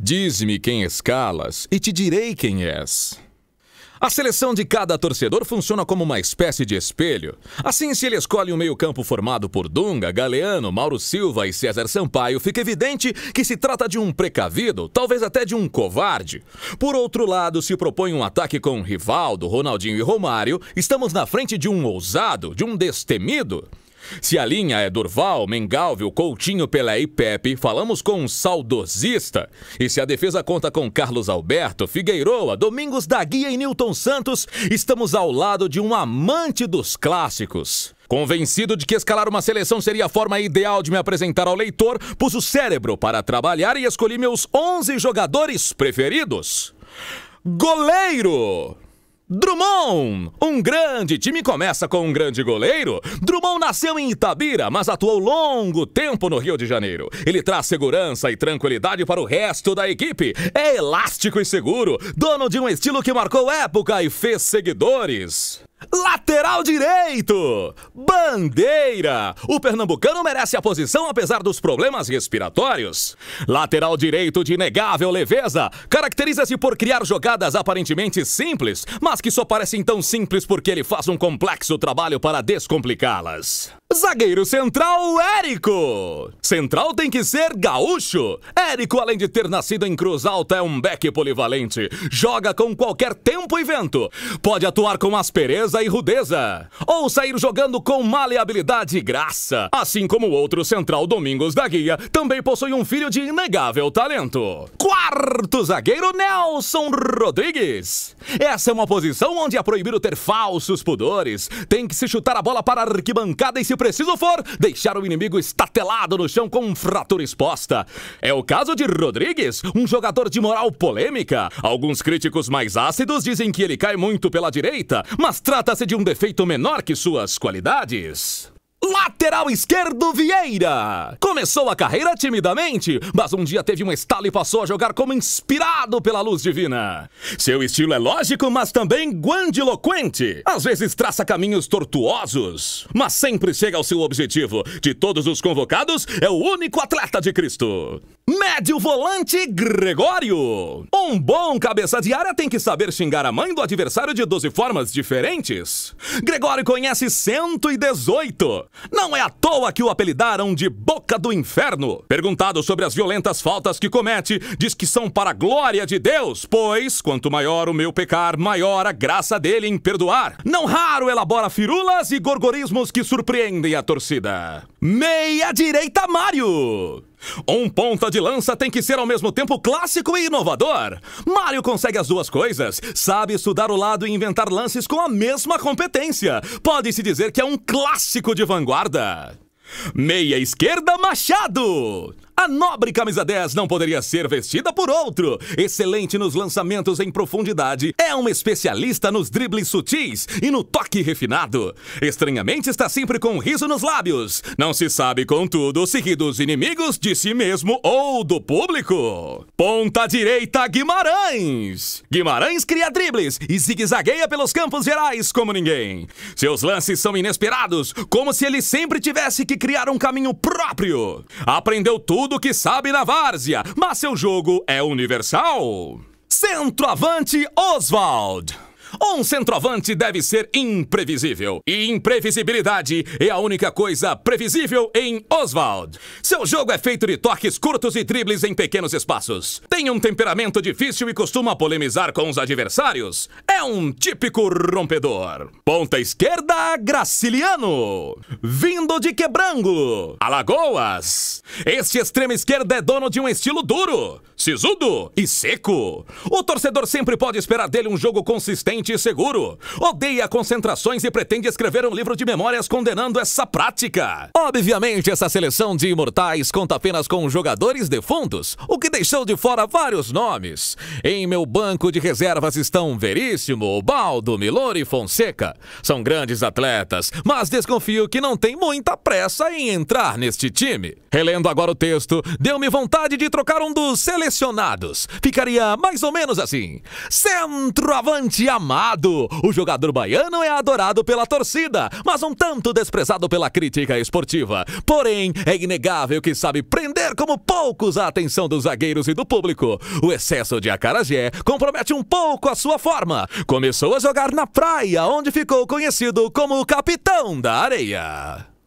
Diz-me quem escalas e te direi quem és. A seleção de cada torcedor funciona como uma espécie de espelho. Assim, se ele escolhe um meio-campo formado por Dunga, Galeano, Mauro Silva e César Sampaio, fica evidente que se trata de um precavido, talvez até de um covarde. Por outro lado, se propõe um ataque com Rivaldo, Ronaldinho e Romário, estamos na frente de um ousado, de um destemido. Se a linha é Durval, Mengalvio, Coutinho, Pelé e Pepe, falamos com um saudosista. E se a defesa conta com Carlos Alberto, Figueiroa, Domingos da Guia e Newton Santos, estamos ao lado de um amante dos clássicos. Convencido de que escalar uma seleção seria a forma ideal de me apresentar ao leitor, pus o cérebro para trabalhar e escolhi meus 11 jogadores preferidos. Goleiro! Drummond! Um grande time começa com um grande goleiro. Drummond nasceu em Itabira, mas atuou longo tempo no Rio de Janeiro. Ele traz segurança e tranquilidade para o resto da equipe. É elástico e seguro, dono de um estilo que marcou época e fez seguidores. Lateral direito! Bandeira! O pernambucano merece a posição apesar dos problemas respiratórios. Lateral direito de inegável leveza caracteriza-se por criar jogadas aparentemente simples, mas que só parecem tão simples porque ele faz um complexo trabalho para descomplicá-las. Zagueiro central Érico. Central tem que ser gaúcho. Érico, além de ter nascido em Cruz Alta, é um beck polivalente. Joga com qualquer tempo e vento. Pode atuar com aspereza e rudeza. Ou sair jogando com maleabilidade e graça. Assim como o outro central Domingos da Guia, também possui um filho de inegável talento. Quarto zagueiro Nelson Rodrigues. Essa é uma posição onde é proibido ter falsos pudores. Tem que se chutar a bola para a arquibancada e se preciso for, deixar o inimigo estatelado no chão com fratura exposta. É o caso de Rodrigues, um jogador de moral polêmica. Alguns críticos mais ácidos dizem que ele cai muito pela direita, mas trata-se de um defeito menor que suas qualidades. Lateral esquerdo Vieira. Começou a carreira timidamente, mas um dia teve um estalo e passou a jogar como inspirado pela luz divina. Seu estilo é lógico, mas também grandiloquente. Às vezes traça caminhos tortuosos, mas sempre chega ao seu objetivo. De todos os convocados, é o único atleta de Cristo. Médio volante Gregório. Um bom cabeça de área tem que saber xingar a mãe do adversário de 12 formas diferentes. Gregório conhece 118. Não é à toa que o apelidaram de Boca do Inferno. Perguntado sobre as violentas faltas que comete, diz que são para a glória de Deus, pois quanto maior o meu pecar, maior a graça dele em perdoar. Não raro elabora firulas e gorgorismos que surpreendem a torcida. Meia direita Mário. Um ponta de lança tem que ser ao mesmo tempo clássico e inovador. Mario consegue as duas coisas, sabe estudar o lado e inventar lances com a mesma competência. Pode-se dizer que é um clássico de vanguarda. Meia esquerda Machado. A nobre camisa 10 não poderia ser vestida por outro. Excelente nos lançamentos em profundidade, é um especialista nos dribles sutis e no toque refinado. Estranhamente está sempre com um riso nos lábios. Não se sabe, contudo, se ri dos inimigos de si mesmo ou do público. Ponta direita Guimarães. Guimarães cria dribles e zigue-zagueia pelos campos gerais como ninguém. Seus lances são inesperados, como se ele sempre tivesse que criar um caminho próprio. Aprendeu tudo tudo que sabe na várzea, mas seu jogo é universal. Centroavante Oswald. Um centroavante deve ser imprevisível. E imprevisibilidade é a única coisa previsível em Oswald. Seu jogo é feito de toques curtos e dribles em pequenos espaços. Tem um temperamento difícil e costuma polemizar com os adversários. É um típico rompedor. Ponta esquerda, Graciliano. Vindo de Quebrango, Alagoas. Este extremo esquerdo é dono de um estilo duro, sisudo e seco. O torcedor sempre pode esperar dele um jogo consistente seguro. Odeia concentrações e pretende escrever um livro de memórias condenando essa prática. Obviamente, essa seleção de imortais conta apenas com jogadores defuntos, o que deixou de fora vários nomes. Em meu banco de reservas estão Veríssimo, Baldo, Milori e Fonseca. São grandes atletas, mas desconfio que não tem muita pressa em entrar neste time. Relendo agora o texto, deu-me vontade de trocar um dos selecionados. Ficaria mais ou menos assim: Centroavante Amado amado. O jogador baiano é adorado pela torcida, mas um tanto desprezado pela crítica esportiva. Porém, é inegável que sabe prender como poucos a atenção dos zagueiros e do público. O excesso de acarajé compromete um pouco a sua forma. Começou a jogar na praia, onde ficou conhecido como o capitão da areia.